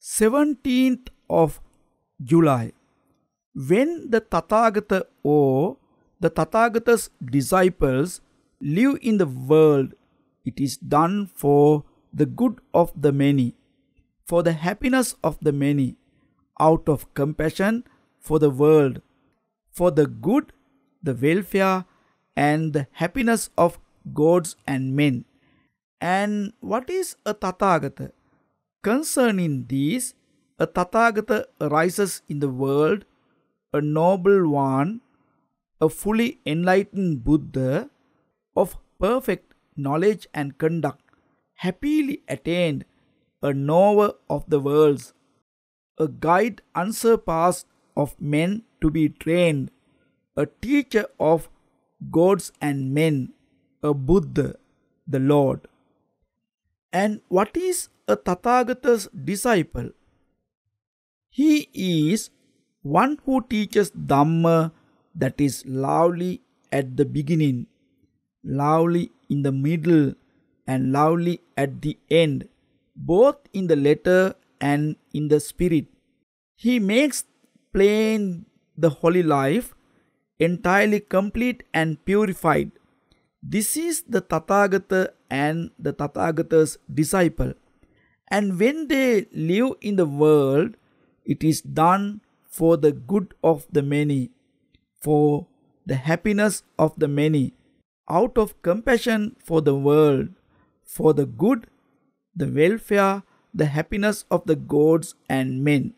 17th of July, when the Tathagata or the Tathagata's disciples live in the world, it is done for the good of the many, for the happiness of the many, out of compassion for the world, for the good, the welfare, and the happiness of gods and men. And what is a Tathagata? Concerning these, a Tathagata arises in the world, a noble one, a fully enlightened Buddha, of perfect knowledge and conduct, happily attained, a knower of the worlds, a guide unsurpassed of men to be trained, a teacher of gods and men, a Buddha, the Lord. And what is a Tathagata's disciple? He is one who teaches Dhamma that is lovely at the beginning, lovely in the middle, and lovely at the end, both in the letter and in the spirit. He makes plain the holy life, entirely complete and purified. This is the Tathagata and the Tathagata's disciple. And when they live in the world, it is done for the good of the many, for the happiness of the many, out of compassion for the world, for the good, the welfare, the happiness of the gods and men.